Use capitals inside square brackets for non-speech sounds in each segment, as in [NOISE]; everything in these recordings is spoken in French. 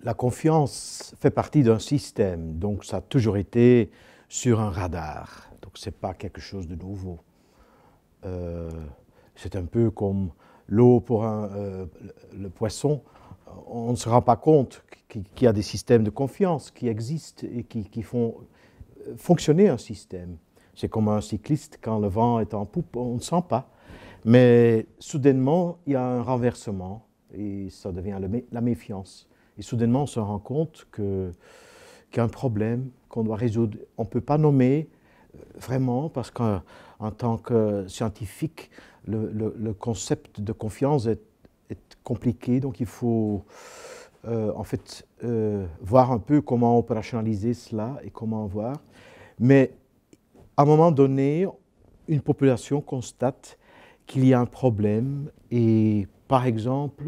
La confiance fait partie d'un système, donc ça a toujours été sur un radar. Donc ce n'est pas quelque chose de nouveau. Euh, c'est un peu comme l'eau pour euh, le poisson. On ne se rend pas compte qu'il y a des systèmes de confiance qui existent et qui, font euh, fonctionner un système. C'est comme un cycliste, quand le vent est en poupe, on ne sent pas. Mais soudainement, il y a un renversement et ça devient la méfiance. Et soudainement, on se rend compte qu'il y a un problème qu'on doit résoudre. On ne peut pas nommer, vraiment, parce qu'en tant que scientifique, le, concept de confiance est, compliqué, donc il faut euh, en fait euh, voir un peu comment opérationnaliser cela et comment voir. Mais à un moment donné, une population constate qu'il y a un problème et par exemple,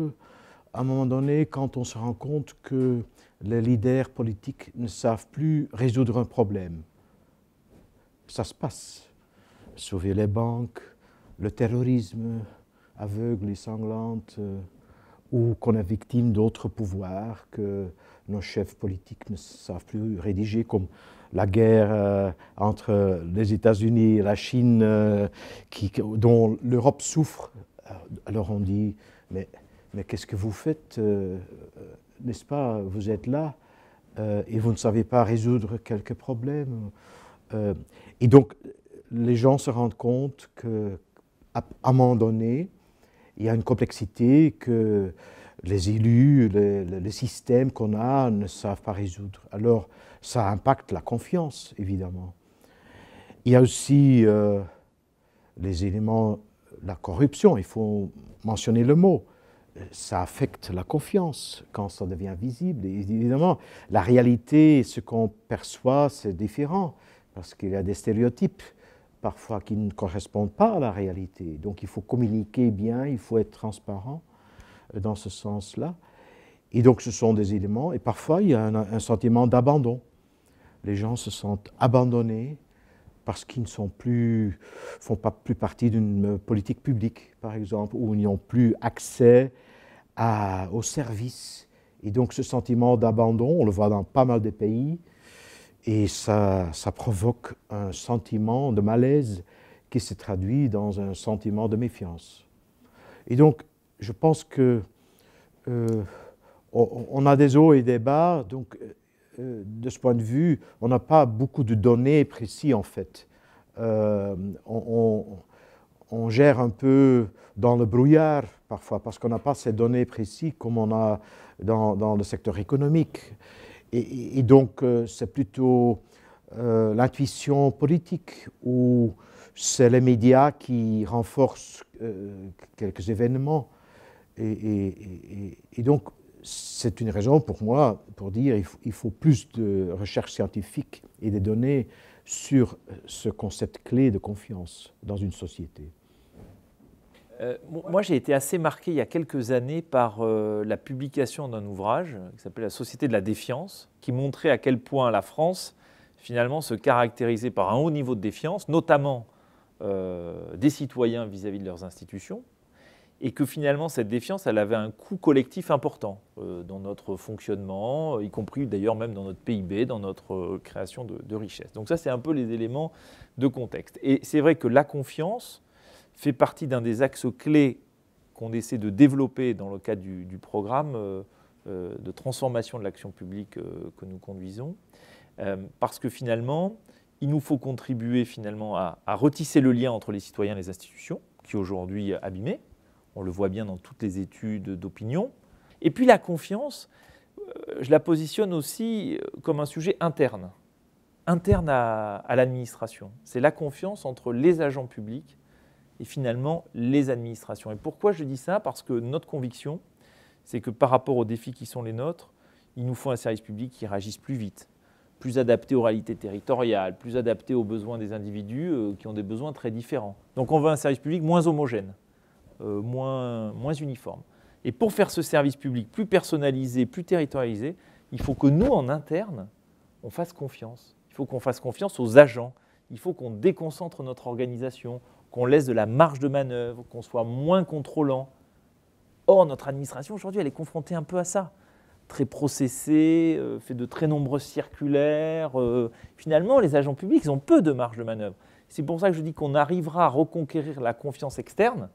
à un moment donné, quand on se rend compte que les leaders politiques ne savent plus résoudre un problème, ça se passe. Sauver les banques, le terrorisme aveugle et sanglante, euh, ou qu'on est victime d'autres pouvoirs que nos chefs politiques ne savent plus rédiger, comme la guerre euh, entre les États-Unis et la Chine, euh, qui, dont l'Europe souffre. Alors on dit, mais, mais qu'est-ce que vous faites N'est-ce pas, vous êtes là et vous ne savez pas résoudre quelques problèmes et donc, les gens se rendent compte qu'à un moment donné, il y a une complexité que les élus, le système qu'on a ne savent pas résoudre. Alors, ça impacte la confiance, évidemment. Il y a aussi euh, les éléments, la corruption, il faut mentionner le mot. Ça affecte la confiance quand ça devient visible. Et évidemment, la réalité, ce qu'on perçoit, c'est différent parce qu'il y a des stéréotypes parfois qui ne correspondent pas à la réalité. Donc il faut communiquer bien, il faut être transparent euh, dans ce sens-là. Et donc ce sont des éléments, et parfois il y a un, sentiment d'abandon. Les gens se sentent abandonnés parce qu'ils ne font pas plus partie d'une politique publique, par exemple, ou ils n'ont plus accès aux services. Et donc ce sentiment d'abandon, on le voit dans pas mal de pays, et ça, ça provoque un sentiment de malaise qui se traduit dans un sentiment de méfiance. Et donc, je pense que euh, on a des hauts et des bas, donc euh, de ce point de vue, on n'a pas beaucoup de données précises en fait. Euh, on, gère un peu dans le brouillard parfois parce qu'on n'a pas ces données précises comme on a dans, dans le secteur économique et, donc, euh, c'est plutôt euh, l'intuition politique ou c'est les médias qui renforcent euh, quelques événements. Et, donc, c'est une raison pour moi pour dire il faut, plus de recherche scientifique et des données sur ce concept clé de confiance dans une société. Euh, moi, j'ai été assez marqué il y a quelques années par euh, la publication d'un ouvrage qui s'appelait « La Société de la défiance, qui montrait à quel point la France, finalement, se caractérisait par un haut niveau de défiance, notamment euh, des citoyens vis-à-vis de leurs institutions, et que finalement, cette défiance, elle avait un coût collectif important dans notre fonctionnement, y compris d'ailleurs même dans notre PIB, dans notre création de, de richesses. Donc ça, c'est un peu les éléments de contexte. Et c'est vrai que la confiance fait partie d'un des axes clés qu'on essaie de développer dans le cadre du, programme euh, euh, de transformation de l'action publique euh, que nous conduisons, parce que finalement, il nous faut contribuer finalement à, retisser le lien entre les citoyens et les institutions, qui est aujourd'hui abîmé, on le voit bien dans toutes les études d'opinion, et puis la confiance, je la positionne aussi comme un sujet interne, interne à l'administration. C'est la confiance entre les agents publics et finalement les administrations. Et pourquoi je dis ça Parce que notre conviction, c'est que par rapport aux défis qui sont les nôtres, il nous faut un service public qui réagisse plus vite, plus adapté aux réalités territoriales, plus adapté aux besoins des individus euh, qui ont des besoins très différents. Donc on veut un service public moins homogène, euh, moins uniforme. Et pour faire ce service public plus personnalisé, plus territorialisé, il faut que nous, en interne, on fasse confiance. Il faut qu'on fasse confiance aux agents. Il faut qu'on déconcentre notre organisation qu'on laisse de la marge de manœuvre, qu'on soit moins contrôlant. Or, notre administration aujourd'hui, elle est confrontée un peu à ça. Très processée, euh, fait de très nombreux circulaires. Euh, finalement, les agents publics, ils ont peu de marge de manœuvre. C'est pour ça que je dis qu'on arrivera à reconquérir la confiance externe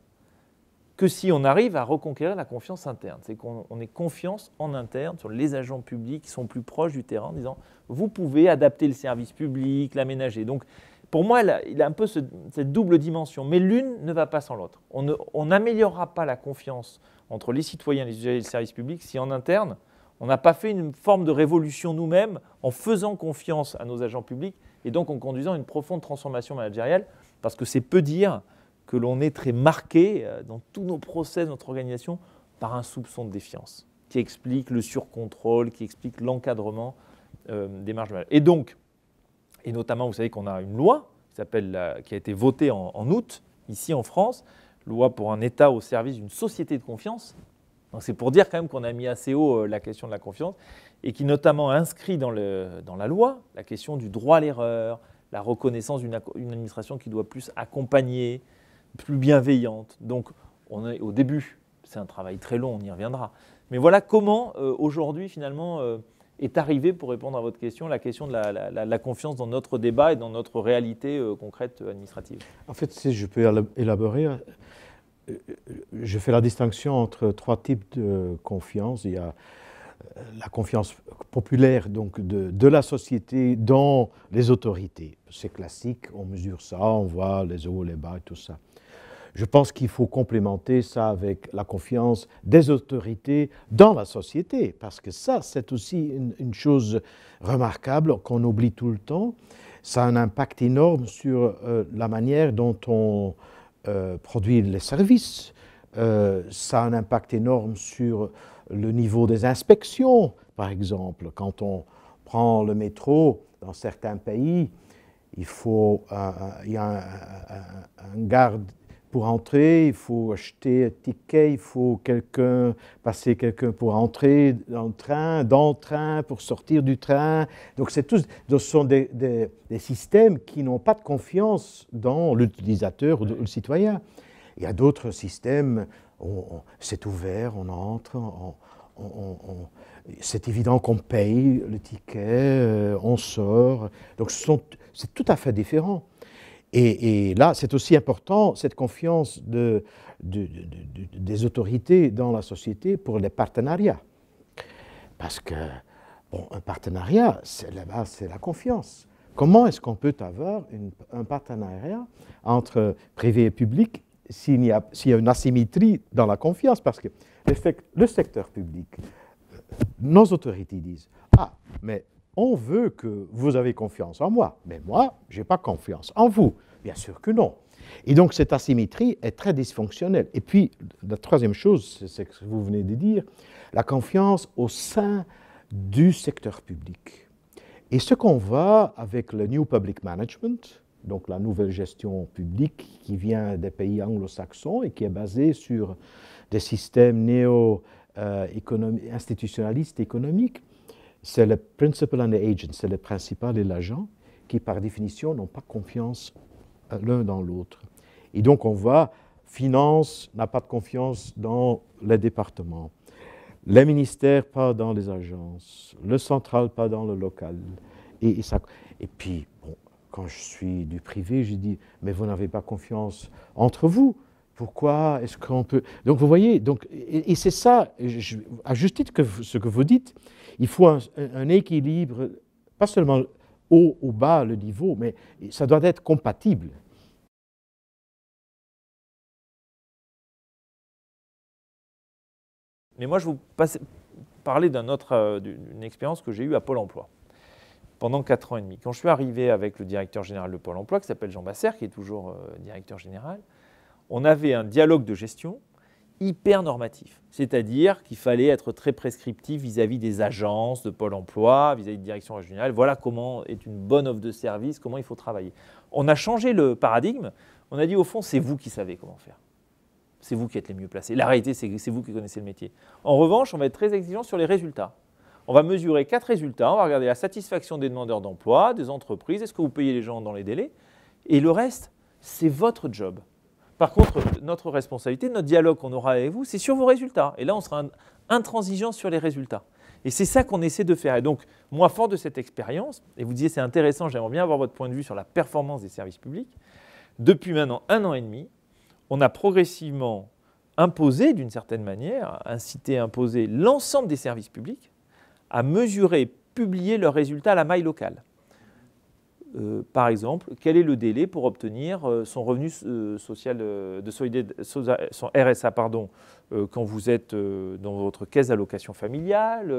que si on arrive à reconquérir la confiance interne. C'est qu'on ait confiance en interne sur les agents publics qui sont plus proches du terrain en disant vous pouvez adapter le service public, l'aménager. Donc, pour moi, il a un peu cette double dimension, mais l'une ne va pas sans l'autre. On n'améliorera pas la confiance entre les citoyens, les usagers et les services publics si en interne, on n'a pas fait une forme de révolution nous-mêmes en faisant confiance à nos agents publics et donc en conduisant une profonde transformation managériale, parce que c'est peu dire que l'on est très marqué euh, dans tous nos process, notre organisation, par un soupçon de défiance qui explique le surcontrôle, qui explique l'encadrement euh, des marges Et donc, et notamment, vous savez qu'on a une loi qui, qui a été votée en, août, ici en France, loi pour un État au service d'une société de confiance. Donc c'est pour dire quand même qu'on a mis assez haut euh, la question de la confiance et qui notamment inscrit dans, le, dans la loi la question du droit à l'erreur, la reconnaissance d'une administration qui doit plus accompagner, plus bienveillante. Donc on est au début, c'est un travail très long, on y reviendra. Mais voilà comment euh, aujourd'hui finalement euh, est arrivé pour répondre à votre question, la question de la, confiance dans notre débat et dans notre réalité euh, concrète euh, administrative En fait, si je peux élaborer, euh, je fais la distinction entre trois types de confiance. Il y a la confiance populaire donc de, de, la société dans les autorités. C'est classique, on mesure ça, on voit les hauts, les bas et tout ça. Je pense qu'il faut complémenter ça avec la confiance des autorités dans la société, parce que ça, c'est aussi une, chose remarquable qu'on oublie tout le temps. Ça a un impact énorme sur euh, la manière dont on euh, produit les services. Euh, ça a un impact énorme sur le niveau des inspections, par exemple. Quand on prend le métro dans certains pays, il, faut, il y a un garde pour entrer, il faut acheter un ticket, il faut quelqu'un, passer quelqu'un pour entrer dans le train, dans le train, pour sortir du train. Donc, c'est tous, ce sont des, des, systèmes qui n'ont pas de confiance dans l'utilisateur ou le citoyen. Il y a d'autres systèmes, c'est ouvert, on entre, c'est évident qu'on paye le ticket, euh, on sort. Donc, c'est tout à fait différent. Et, là, c'est aussi important, cette confiance de, des autorités dans la société pour les partenariats. Parce que, bon, un partenariat, c'est la base, c'est la confiance. Comment est-ce qu'on peut avoir un partenariat entre privé et public s'il y, a une asymétrie dans la confiance Parce que le secteur public, nos autorités disent, ah, mais on veut que vous avez confiance en moi, mais moi, je n'ai pas confiance en vous. Bien sûr que non. Et donc cette asymétrie est très dysfonctionnelle. Et puis, la troisième chose, c'est ce que vous venez de dire, la confiance au sein du secteur public. Et ce qu'on voit avec le New Public Management, donc la nouvelle gestion publique qui vient des pays anglo-saxons et qui est basée sur des systèmes néo-institutionnalistes euh, économiques, c'est le principal c'est le principal et l'agent qui, par définition, n'ont pas confiance euh, l'un dans l'autre. Et donc, on voit, finance n'a pas de confiance dans les départements, les ministères pas dans les agences, le central pas dans le local. Et, et, puis, quand je suis du privé, je dis, mais vous n'avez pas confiance entre vous. Pourquoi est-ce qu'on peut... Donc vous voyez, et, c'est ça, à juste titre ce que vous dites, il faut un, équilibre, pas seulement haut ou bas le niveau, mais ça doit être compatible. Mais moi, je vous parler euh, d'une autre, expérience que j'ai eue à Pôle Emploi pendant quatre ans et demi. Quand je suis arrivé avec le directeur général de Pôle Emploi, qui s'appelle Jean Basser, qui est toujours euh, directeur général, on avait un dialogue de gestion hyper normatif, c'est-à-dire qu'il fallait être très prescriptif vis-à-vis des agences, de Pôle emploi, vis-à-vis -vis de direction régionale, voilà comment est une bonne offre de service, comment il faut travailler. On a changé le paradigme, on a dit au fond, c'est vous qui savez comment faire. C'est vous qui êtes les mieux placés. La réalité, c'est que c'est vous qui connaissez le métier. En revanche, on va être très exigeant sur les résultats. On va mesurer quatre résultats. On va regarder la satisfaction des demandeurs d'emploi, des entreprises, est-ce que vous payez les gens dans les délais. Et le reste, c'est votre job. Par contre, notre responsabilité, notre dialogue qu'on aura avec vous, c'est sur vos résultats. Et là, on sera intransigeant sur les résultats. Et c'est ça qu'on essaie de faire. Et donc, moi, fort de cette expérience, et vous disiez c'est intéressant, j'aimerais bien avoir votre point de vue sur la performance des services publics, depuis maintenant un an et demi, on a progressivement imposé, d'une certaine manière, incité, imposé l'ensemble des services publics à mesurer, publier leurs résultats à la maille locale. Euh, par exemple, quel est le délai pour obtenir euh, son revenu euh, social de solidarité, son RSA, pardon, quand vous êtes dans votre caisse d'allocation familiale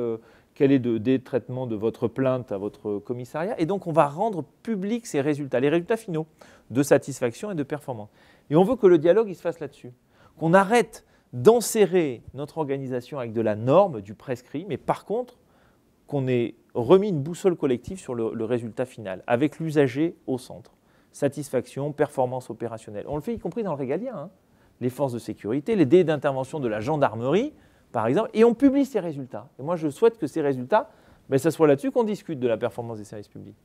Quel est le délai de traitement de votre plainte à votre commissariat Et donc, on va rendre public ces résultats, les résultats finaux de satisfaction et de performance. Et on veut que le dialogue il se fasse là-dessus, qu'on arrête d'enserrer notre organisation avec de la norme, du prescrit, mais par contre, qu'on ait remis une boussole collective sur le, résultat final, avec l'usager au centre. Satisfaction, performance opérationnelle. On le fait y compris dans le régalien. Hein. Les forces de sécurité, les dés d'intervention de la gendarmerie, par exemple, et on publie ces résultats. Et moi, je souhaite que ces résultats, mais ben, ce soit là-dessus qu'on discute de la performance des services publics.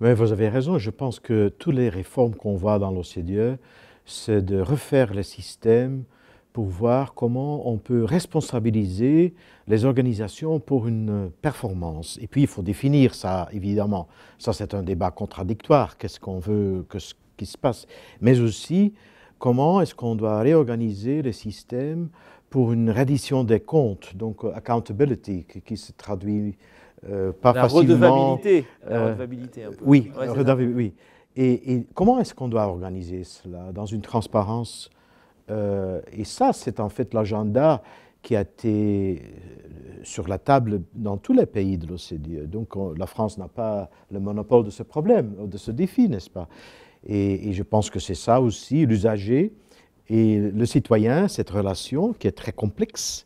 Mais vous avez raison. Je pense que toutes les réformes qu'on voit dans l'OCDE, c'est de refaire les systèmes pour voir comment on peut responsabiliser les organisations pour une performance. Et puis, il faut définir ça, évidemment. Ça, c'est un débat contradictoire. Qu'est-ce qu'on veut, que ce qui se passe Mais aussi, comment est-ce qu'on doit réorganiser les systèmes pour une reddition des comptes, donc euh, accountability, qui se traduit par euh, pas la facilement. Redevabilité. La euh, redevabilité. Oui, la redevabilité, oui. Et, et comment est-ce qu'on doit organiser cela dans une transparence euh, et ça, c'est en fait l'agenda qui a été euh, sur la table dans tous les pays de l'OCDE. Donc la France n'a pas le monopole de ce problème, de ce défi, n'est-ce pas et, je pense que c'est ça aussi, l'usager et le citoyen, cette relation qui est très complexe,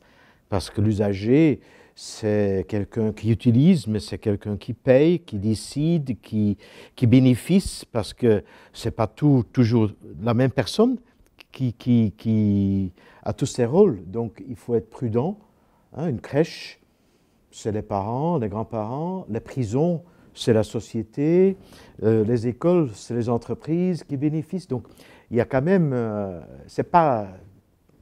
parce que l'usager, c'est quelqu'un qui utilise, mais c'est quelqu'un qui paye, qui décide, qui, qui bénéficie, parce que ce n'est pas toujours la même personne qui, a tous ses rôles. Donc, il faut être prudent. Hein, une crèche, c'est les parents, les grands-parents. La prison, c'est la société. Euh, les écoles, c'est les entreprises qui bénéficient. Donc, il y a quand même. Euh, c'est pas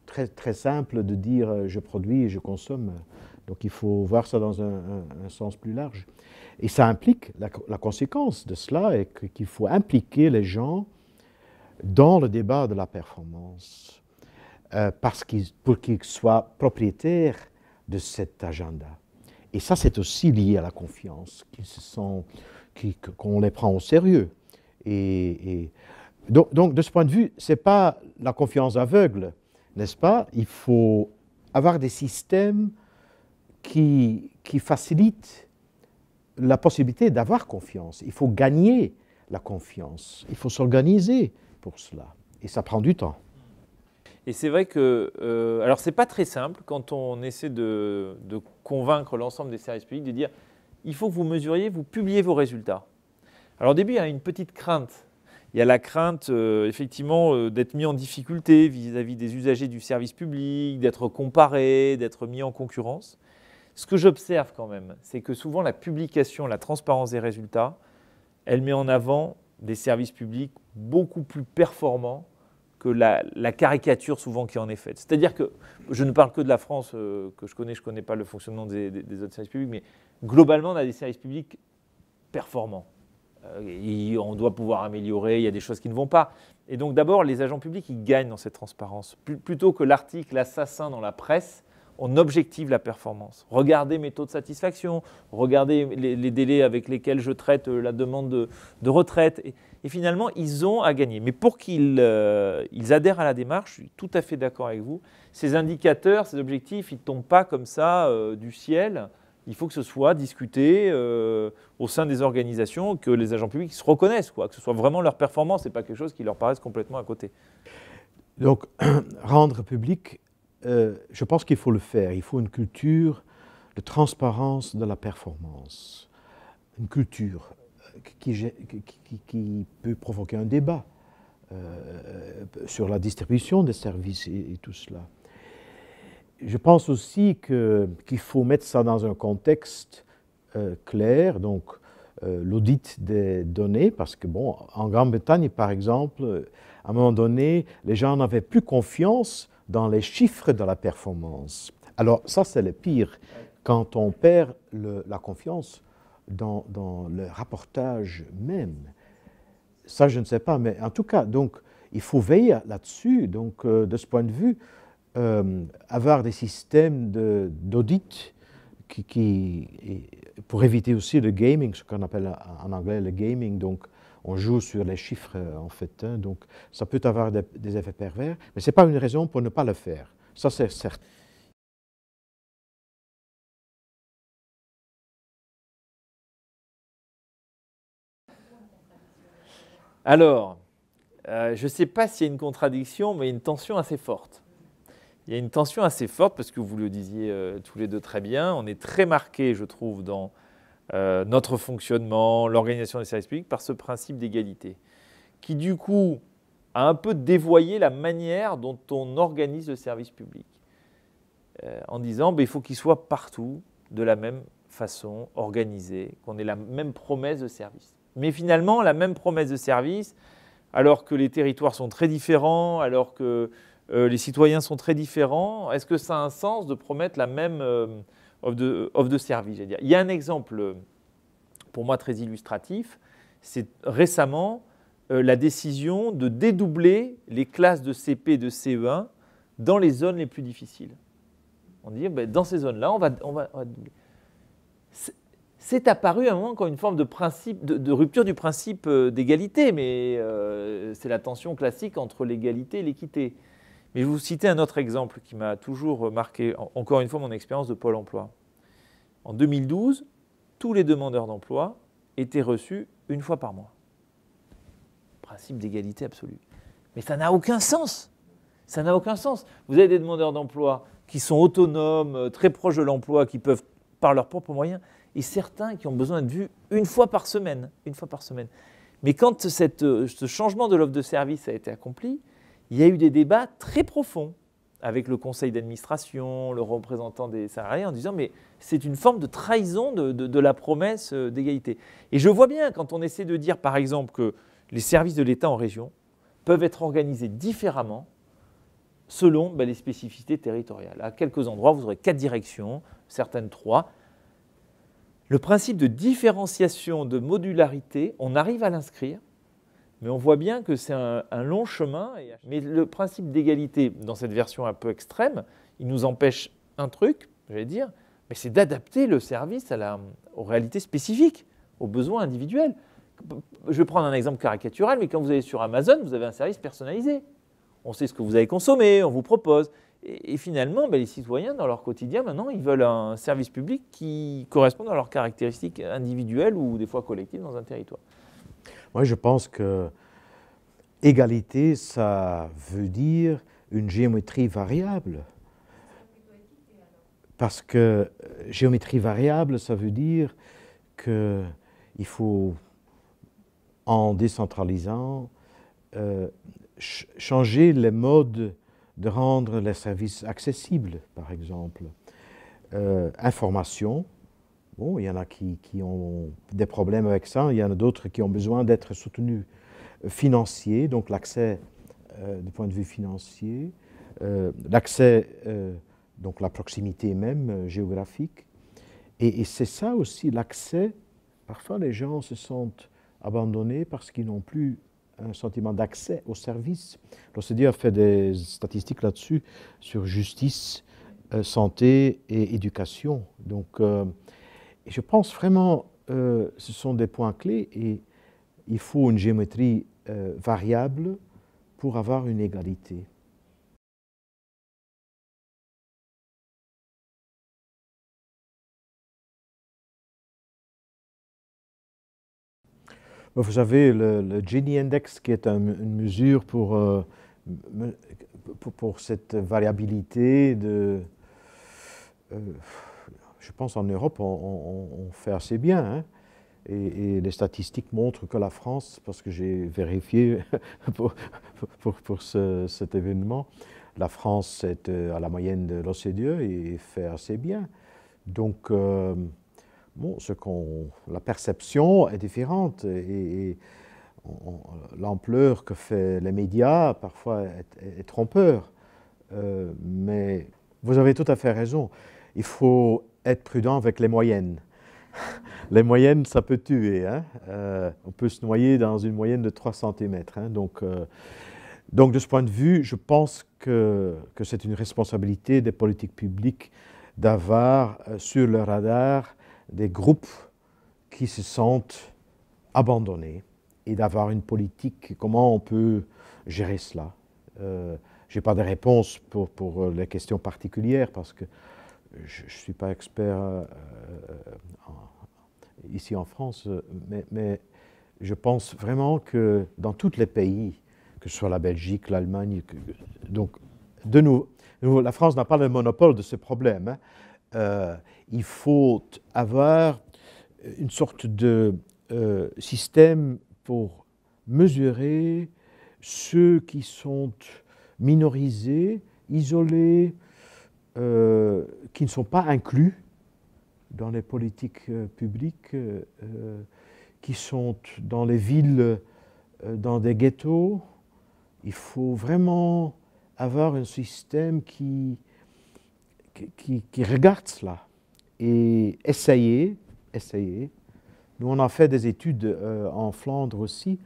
très, très simple de dire euh, je produis et je consomme. Donc, il faut voir ça dans un, sens plus large. Et ça implique la, la conséquence de cela est qu'il faut impliquer les gens dans le débat de la performance euh, parce pour qu'ils soient propriétaires de cet agenda. Et ça, c'est aussi lié à la confiance, se qu'on les prend au sérieux. Et, donc, de ce point de vue, ce n'est pas la confiance aveugle, n'est-ce pas Il faut avoir des systèmes qui, qui facilitent la possibilité d'avoir confiance. Il faut gagner la confiance. Il faut s'organiser pour cela. Et ça prend du temps. Et c'est vrai que, euh, alors c'est pas très simple quand on essaie de, convaincre l'ensemble des services publics de dire, il faut que vous mesuriez, vous publiez vos résultats. Alors au début, il y a une petite crainte. Il y a la crainte, euh, effectivement, euh, d'être mis en difficulté vis à -vis des usagers du service public, d'être comparé, d'être mis en concurrence. Ce que j'observe quand même, c'est que souvent la publication, la transparence des résultats, elle met en avant des services publics beaucoup plus performants que la, caricature souvent qui en est faite. C'est-à-dire que je ne parle que de la France euh, que je connais, je ne connais pas le fonctionnement des, autres services publics, mais globalement, on a des services publics performants. Euh, on doit pouvoir améliorer, il y a des choses qui ne vont pas. Et donc d'abord, les agents publics, ils gagnent dans cette transparence. plutôt que l'article assassin dans la presse, on objective la performance. Regardez mes taux de satisfaction, regardez les, délais avec lesquels je traite euh, la demande de, retraite. Et, finalement, ils ont à gagner. Mais pour qu'ils euh, ils adhèrent à la démarche, je suis tout à fait d'accord avec vous, ces indicateurs, ces objectifs, ils ne tombent pas comme ça euh, du ciel. Il faut que ce soit discuté au sein des organisations, que les agents publics se reconnaissent, quoi, que ce soit vraiment leur performance et pas quelque chose qui leur paraisse complètement à côté. Donc, [CLEARS THROAT] rendre public euh, je pense qu'il faut le faire. Il faut une culture de transparence de la performance. Une culture euh, qui, peut provoquer un débat euh, sur la distribution des services et, tout cela. Je pense aussi qu'il faut mettre ça dans un contexte clair, donc l'audit des données, parce que bon, en Grande-Bretagne, par exemple, à un moment donné, les gens n'avaient plus confiance dans les chiffres de la performance. Alors ça, c'est le pire. Quand on perd la confiance dans, le rapportage même, ça, je ne sais pas, mais en tout cas, donc, il faut veiller là-dessus. Donc, euh, de ce point de vue, euh, avoir des systèmes d'audit qui, pour éviter aussi le gaming, ce qu'on appelle en anglais le gaming, donc on joue sur les chiffres euh, en fait. Hein, donc ça peut avoir des, effets pervers, mais ce n'est pas une raison pour ne pas le faire. Ça c'est certain. Alors, euh, je ne sais pas s'il y a une contradiction, mais une tension assez forte. Il y a une tension assez forte parce que vous le disiez euh, tous les deux très bien. On est très marqué, je trouve, dans euh, notre fonctionnement, l'organisation des services publics par ce principe d'égalité, qui du coup a un peu dévoyé la manière dont on organise le service public, euh, en disant bah, il faut qu'il soit partout de la même façon organisé, qu'on ait la même promesse de service. Mais finalement, la même promesse de service, alors que les territoires sont très différents, alors que euh, les citoyens sont très différents, est-ce que ça a un sens de promettre la même of de of service. Dire. Il y a un exemple, euh, pour moi très illustratif, c'est récemment euh, la décision de dédoubler les classes de CP et de CE1 dans les zones les plus difficiles. On dit, ben, dans ces zones-là, on va, on va, doubler. C'est apparu à un moment comme une forme de, principe, de, rupture du principe euh, d'égalité, mais c'est la tension classique entre l'égalité et l'équité. Mais je vais vous citer un autre exemple qui m'a toujours marqué, encore une fois, mon expérience de Pôle emploi. En 2012, tous les demandeurs d'emploi étaient reçus une fois par mois. Principe d'égalité absolue. Mais ça n'a aucun sens. Ça n'a aucun sens. Vous avez des demandeurs d'emploi qui sont autonomes, euh, très proches de l'emploi, qui peuvent, par leurs propres moyens, et certains qui ont besoin d'être vus une fois par semaine. Une fois par semaine. Mais quand euh, ce changement de l'offre de service a été accompli, il y a eu des débats très profonds avec le conseil d'administration, le représentant des salariés, en disant mais c'est une forme de trahison de, la promesse euh, d'égalité. Et je vois bien quand on essaie de dire par exemple que les services de l'État en région peuvent être organisés différemment selon ben, les spécificités territoriales. À quelques endroits, vous aurez quatre directions, certaines trois. Le principe de différenciation, de modularité, on arrive à l'inscrire mais on voit bien que c'est un, long chemin. Mais le principe d'égalité, dans cette version un peu extrême, il nous empêche un truc, j'allais dire, mais c'est d'adapter le service aux réalités spécifiques, aux besoins individuels. Je vais prendre un exemple caricatural, mais quand vous allez sur Amazon, vous avez un service personnalisé. On sait ce que vous avez consommé, on vous propose. Et, finalement, ben, les citoyens, dans leur quotidien, maintenant, ils veulent un service public qui corresponde à leurs caractéristiques individuelles ou des fois collectives dans un territoire. Moi, je pense que égalité, ça veut dire une géométrie variable. Parce que euh, géométrie variable, ça veut dire qu'il faut, en décentralisant, euh, changer les modes de rendre les services accessibles, par exemple. Euh, information, Bon, il y en a qui, ont des problèmes avec ça, il y en a d'autres qui ont besoin d'être soutenus euh, financiers, donc l'accès euh, du point de vue financier, euh, l'accès, donc la proximité même géographique. Et, c'est ça aussi l'accès. Parfois, les gens se sentent abandonnés parce qu'ils n'ont plus un sentiment d'accès aux services. L'OCDE a fait des statistiques là-dessus, sur justice, santé et éducation. Donc, je pense vraiment, que euh, ce sont des points clés et il faut une géométrie euh, variable pour avoir une égalité. Vous avez le, Gini index, qui est une mesure euh, pour, pour, cette variabilité de je pense en Europe, on, fait assez bien. Hein. Et, les statistiques montrent que la France, parce que j'ai vérifié [LAUGHS] pour, pour, cet événement, la France est euh, à la moyenne de l'OCDE et fait assez bien. Donc, euh, bon, ce la perception est différente et, l'ampleur que fait les médias parfois est, trompeur. Euh, mais vous avez tout à fait raison. Il faut être prudent avec les moyennes. les moyennes, ça peut tuer. Hein. Euh, on peut se noyer dans une moyenne de 3 cm. Hein. Donc, euh, donc, de ce point de vue, je pense que, que c'est une responsabilité des politiques publiques d'avoir euh, sur le radar des groupes qui se sentent abandonnés et d'avoir une politique. Comment on peut gérer cela Je n'ai pas de réponse pour, pour les questions particulières parce que je ne suis pas expert euh, euh, ici en France, mais, je pense vraiment que dans tous les pays, que ce soit la Belgique, l'Allemagne, donc de nouveau, la France n'a pas le monopole de ce problème. Hein. Euh, il faut avoir une sorte de système pour mesurer ceux qui sont minorisés, isolés, euh, qui ne sont pas inclus dans les politiques euh, publiques, euh, qui sont dans les villes, dans des ghettos. Il faut vraiment avoir un système qui, qui, regarde cela et essayer, essayer. Nous, on a fait des études en Flandre aussi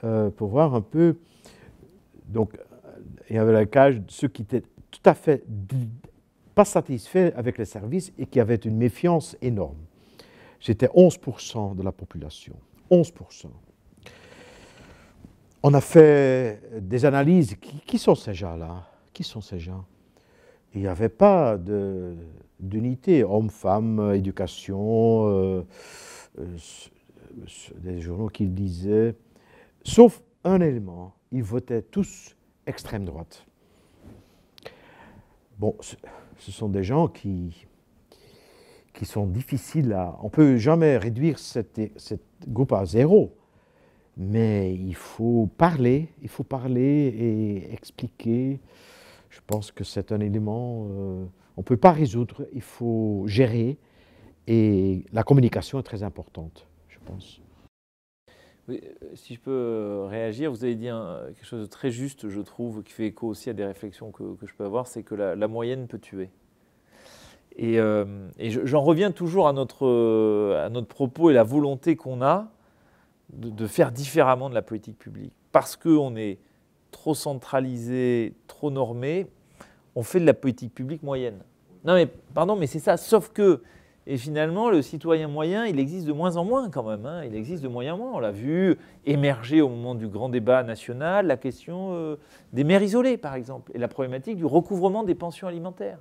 pour voir un peu. Donc, il y avait la cage de ceux qui étaient tout à fait pas satisfaits avec les services et qui avaient une méfiance énorme. C'était 11% de la population. 11%. On a fait des analyses. Qui, sont ces gens-là Qui sont ces gens Il n'y avait pas d'unité. hommes femme éducation, euh, euh, des journaux qui disaient. Sauf un élément, ils votaient tous extrême droite. Bon, ce sont des gens qui, qui sont difficiles à... On ne peut jamais réduire cette, groupe à zéro, mais il faut parler, il faut parler et expliquer. Je pense que c'est un élément... Euh, on ne peut pas résoudre, il faut gérer. Et la communication est très importante, je pense. Euh, si je peux euh, réagir, vous avez dit euh, quelque chose de très juste, je trouve, qui fait écho aussi à des réflexions que, je peux avoir, c'est que la, moyenne peut tuer. Et, j'en reviens toujours à notre, à notre propos et la volonté qu'on a de, de, faire différemment de la politique publique. Parce qu'on est trop centralisé, trop normé, on fait de la politique publique moyenne. Non mais, pardon, mais c'est ça, sauf que et finalement, le citoyen moyen, il existe de moins en moins quand même. Hein. Il existe de moins en moins. On l'a vu émerger au moment du grand débat national la question euh, des mères isolées, par exemple, et la problématique du recouvrement des pensions alimentaires.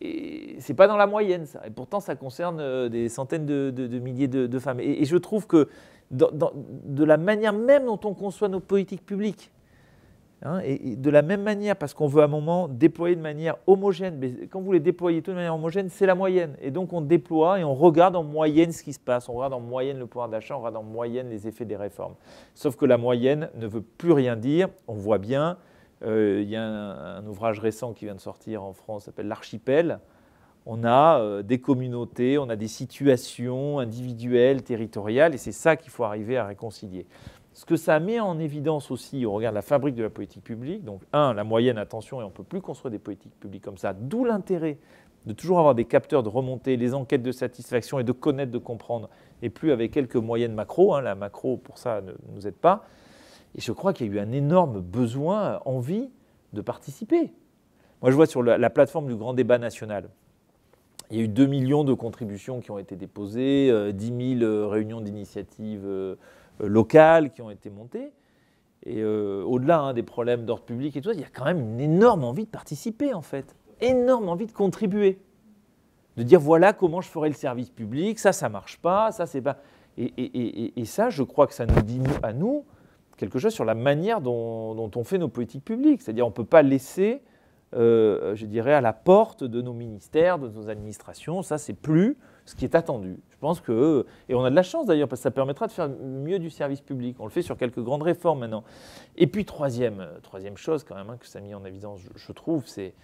Et c'est pas dans la moyenne, ça. Et pourtant, ça concerne euh, des centaines de, milliers de, femmes. Et, je trouve que de la manière même dont on conçoit nos politiques publiques, Hein, et, de la même manière, parce qu'on veut à un moment déployer de manière homogène, mais quand vous les déployez tout de manière homogène, c'est la moyenne. Et donc on déploie et on regarde en moyenne ce qui se passe, on regarde en moyenne le pouvoir d'achat, on regarde en moyenne les effets des réformes. Sauf que la moyenne ne veut plus rien dire, on voit bien, euh, il y a un, ouvrage récent qui vient de sortir en France, s'appelle L'archipel. On a euh, des communautés, on a des situations individuelles, territoriales, et c'est ça qu'il faut arriver à réconcilier. Ce que ça met en évidence aussi, on regarde la fabrique de la politique publique, donc un, la moyenne attention, et on ne peut plus construire des politiques publiques comme ça, d'où l'intérêt de toujours avoir des capteurs de remontée, les enquêtes de satisfaction et de connaître, de comprendre, et plus avec quelques moyennes macro, hein, la macro pour ça ne nous aide pas. Et je crois qu'il y a eu un énorme besoin, envie de participer. Moi je vois sur la, plateforme du grand débat national, il y a eu 2 millions de contributions qui ont été déposées, 10 euh, 000 euh, réunions d'initiatives. Euh, euh, locales qui ont été montées. Et euh, au-delà hein, des problèmes d'ordre public et tout ça, il y a quand même une énorme envie de participer en fait, énorme envie de contribuer, de dire voilà comment je ferai le service public, ça ça marche pas, ça c'est pas. Et, et, et, ça, je crois que ça nous dit à nous quelque chose sur la manière dont, on fait nos politiques publiques. C'est-à-dire on ne peut pas laisser, euh, je dirais, à la porte de nos ministères, de nos administrations, ça c'est plus ce qui est attendu. Je pense que, et on a de la chance d'ailleurs, parce que ça permettra de faire mieux du service public. On le fait sur quelques grandes réformes maintenant. Et puis, troisième, euh, troisième chose quand même hein, que ça a mis en évidence, je, trouve, c'est,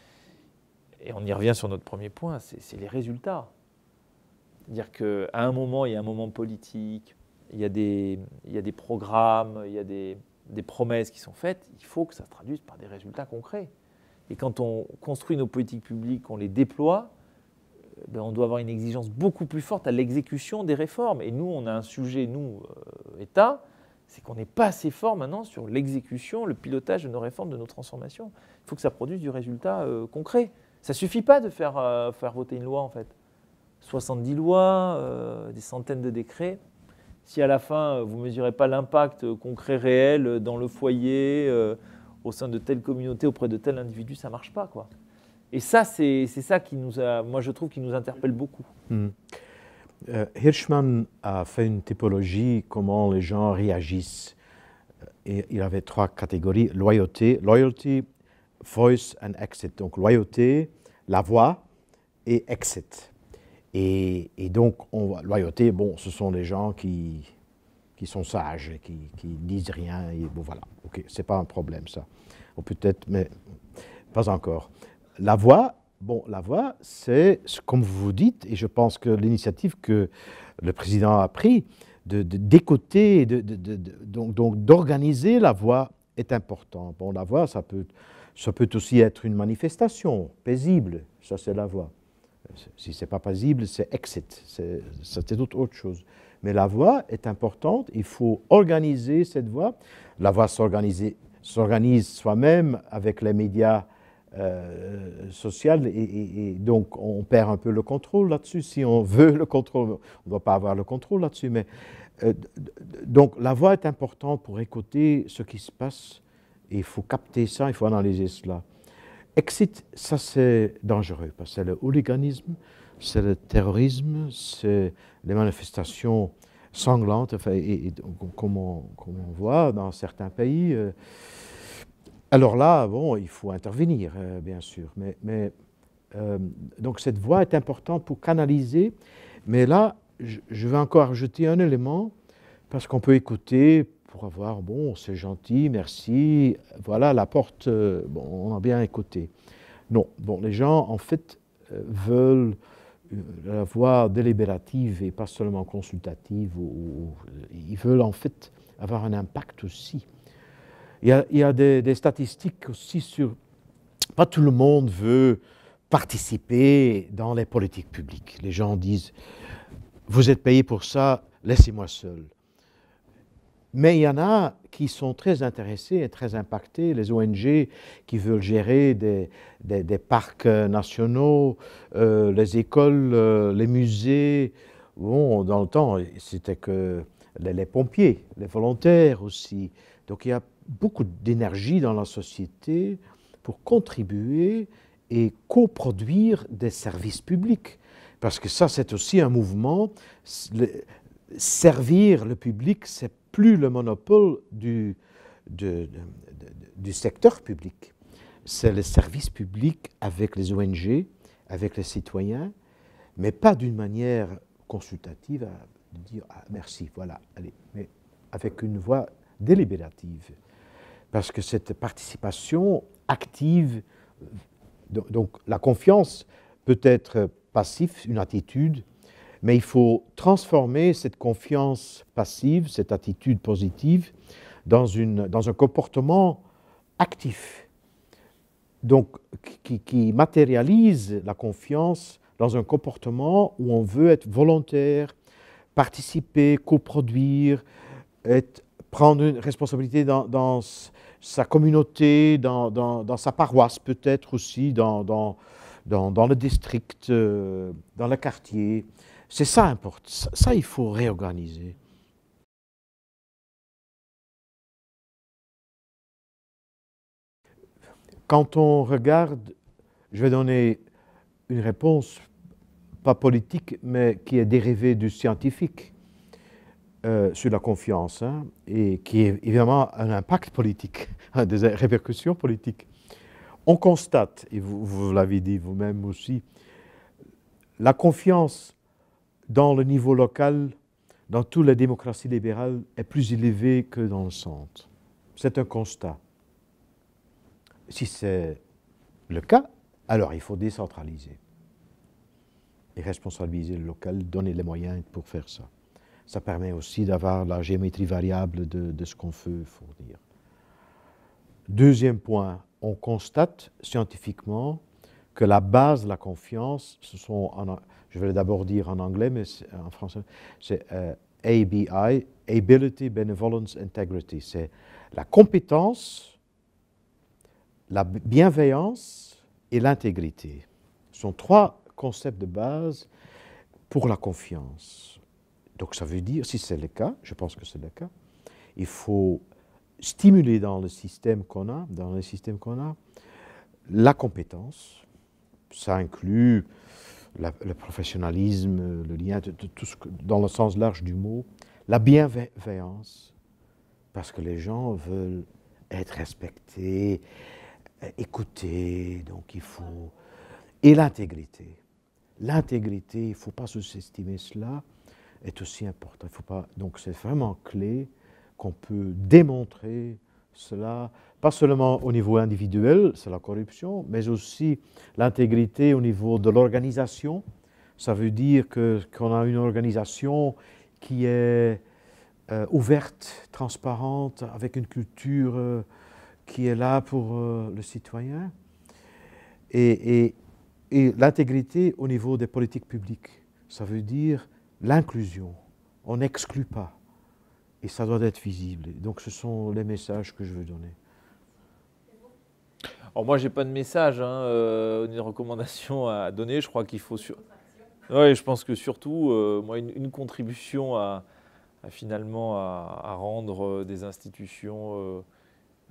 et on y revient sur notre premier point, c'est les résultats. C'est-à-dire qu'à un moment, il y a un moment politique, il y a des, il des programmes, il y a des, des promesses qui sont faites, il faut que ça se traduise par des résultats concrets. Et quand on construit nos politiques publiques, on les déploie, euh, on doit avoir une exigence beaucoup plus forte à l'exécution des réformes. Et nous, on a un sujet, nous, euh, État, c'est qu'on n'est pas assez fort maintenant sur l'exécution, le pilotage de nos réformes, de nos transformations. Il faut que ça produise du résultat euh, concret. Ça ne suffit pas de faire, faire voter une loi, en fait. 70 lois, des centaines de décrets. Si à la fin, vous ne mesurez pas l'impact concret réel dans le foyer, au sein de telle communauté, auprès de tel individu, ça ne marche pas, quoi. Et ça, c'est ça qui nous a, moi je trouve, qui nous interpelle beaucoup. Mmh. Euh, Hirschman a fait une typologie comment les gens réagissent. Et il avait trois catégories loyauté, loyalty, voice and exit. Donc loyauté, la voix et exit. Et, donc on, loyauté, bon, ce sont les gens qui qui sont sages, qui, qui disent rien. Et bon, voilà, ok, c'est pas un problème ça. Ou peut-être, mais pas encore la voix, bon, la voix, c'est comme vous dites, et je pense que l'initiative que le président a prise d'écouter, de, de, donc d'organiser la voix est importante. Bon, la voix, ça peut, ça peut aussi être une manifestation paisible, ça c'est la voix. Si ce n'est pas paisible, c'est exit, c'est autre chose. Mais la voix est importante, il faut organiser cette voix. La voix s'organise soi-même avec les médias euh, sociale et, donc on perd un peu le contrôle là-dessus. Si on veut le contrôle, on ne doit pas avoir le contrôle là-dessus. Mais euh, donc la voix est importante pour écouter ce qui se passe et il faut capter ça, il faut analyser cela. Exit, ça c'est dangereux parce que c'est le hooliganisme, c'est le terrorisme, c'est les manifestations sanglantes, enfin, et, comme, on, on, voit dans certains pays. Euh, alors là, bon, il faut intervenir, euh, bien sûr. Mais, euh, donc cette voix est importante pour canaliser. Mais là, je, vais encore ajouter un élément, parce qu'on peut écouter pour avoir, bon, c'est gentil, merci, voilà, la porte, euh, bon, on a bien écouté. Non, bon, les gens, en fait, veulent la voix délibérative et pas seulement consultative, ils veulent en fait avoir un impact aussi il y a, des, statistiques aussi sur... Pas tout le monde veut participer dans les politiques publiques. Les gens disent, vous êtes payé pour ça, laissez-moi seul. Mais il y en a qui sont très intéressés et très impactés, les ONG qui veulent gérer des, des, parcs euh, nationaux, euh, les écoles, euh, les musées. Bon, dans le temps, c'était que les, les pompiers, les volontaires aussi. Donc il y a beaucoup d'énergie dans la société pour contribuer et coproduire des services publics. Parce que ça, c'est aussi un mouvement. servir le public, c'est plus le monopole du, du secteur public. C'est le service public avec les ONG, avec les citoyens, mais pas d'une manière consultative à dire ah, merci, voilà, allez, mais avec une voix délibérative parce que cette participation active, donc la confiance peut être passive, une attitude, mais il faut transformer cette confiance passive, cette attitude positive, dans, une, dans un comportement actif, donc qui, qui, matérialise la confiance dans un comportement où on veut être volontaire, participer, coproduire, être prendre une responsabilité dans, sa communauté, dans, sa paroisse peut-être aussi, dans, le district, euh, dans le quartier. C'est ça qui importe. ça, il faut réorganiser. Quand on regarde, je vais donner une réponse, pas politique, mais qui est dérivée du scientifique euh, sur la confiance hein, et qui est évidemment un impact politique, [LAUGHS] hein, des répercussions politiques. On constate, et vous, vous l'avez dit vous-même aussi, la confiance dans le niveau local, dans toute la démocratie libérale, est plus élevée que dans le centre. C'est un constat. Si c'est le cas, alors il faut décentraliser et responsabiliser le local, donner les moyens pour faire ça. Ça permet aussi d'avoir la géométrie variable de, ce qu'on veut fournir. Deuxième point, on constate scientifiquement que la base de la confiance, ce sont, je vais d'abord dire en anglais, mais en français, c'est euh, ABI, Ability, Benevolence, Integrity. C'est la compétence, la bienveillance et l'intégrité. Ce sont trois concepts de base pour la confiance. Donc ça veut dire, si c'est le cas, je pense que c'est le cas, il faut stimuler dans le système qu'on a, dans le système qu'on a, la compétence. Ça inclut le professionnalisme, le lien, de, tout ce que, dans le sens large du mot, la bienveillance, parce que les gens veulent être respectés, euh, écoutés, donc il faut... Et l'intégrité. L'intégrité, il ne faut pas sous-estimer cela est aussi important. Il faut pas... Donc c'est vraiment clé qu'on peut démontrer cela, pas seulement au niveau individuel, c'est la corruption, mais aussi l'intégrité au niveau de l'organisation. Ça veut dire que, qu'on a une organisation qui est euh, ouverte, transparente, avec une culture euh, qui est là pour euh, le citoyen. Et, et l'intégrité au niveau des politiques publiques. Ça veut dire l'inclusion. On n'exclut pas. Et ça doit être visible. Donc ce sont les messages que je veux donner. Alors moi, je n'ai pas de message, hein, euh, ni de recommandation à donner. Je crois qu'il faut... Oui, je pense que surtout, euh, moi, une, contribution à, finalement à, rendre euh, des institutions...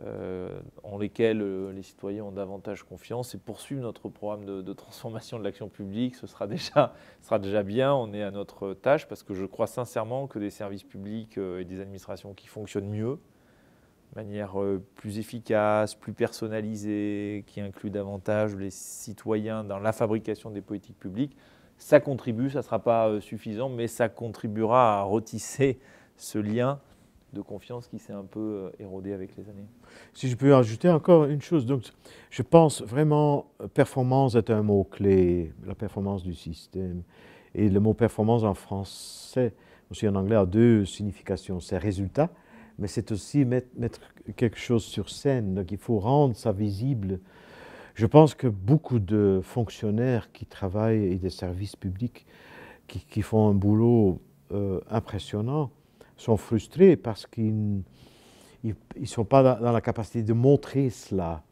Euh, en lesquels euh, les citoyens ont davantage confiance et poursuivre notre programme de, transformation de l'action publique. Ce sera déjà, sera déjà bien, on est à notre tâche parce que je crois sincèrement que des services publics euh, et des administrations qui fonctionnent mieux, de manière plus efficace, plus personnalisée, qui inclut davantage les citoyens dans la fabrication des politiques publiques, ça contribue, ça ne sera pas suffisant, mais ça contribuera à retisser ce lien de confiance qui s'est un peu euh, érodée avec les années. Si je peux ajouter encore une chose, donc je pense vraiment euh, performance est un mot clé, la performance du système. Et le mot performance en français, aussi en anglais, a deux significations. C'est résultat, mais c'est aussi mettre, quelque chose sur scène. Donc il faut rendre ça visible. Je pense que beaucoup de fonctionnaires qui travaillent et des services publics qui, font un boulot euh, impressionnant, sont frustrés parce qu'ils ne sont pas dans la capacité de montrer cela.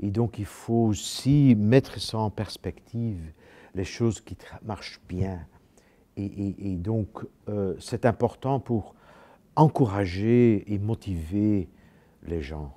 Et donc, il faut aussi mettre ça en perspective, les choses qui marchent bien. Et, donc, euh, c'est important pour encourager et motiver les gens.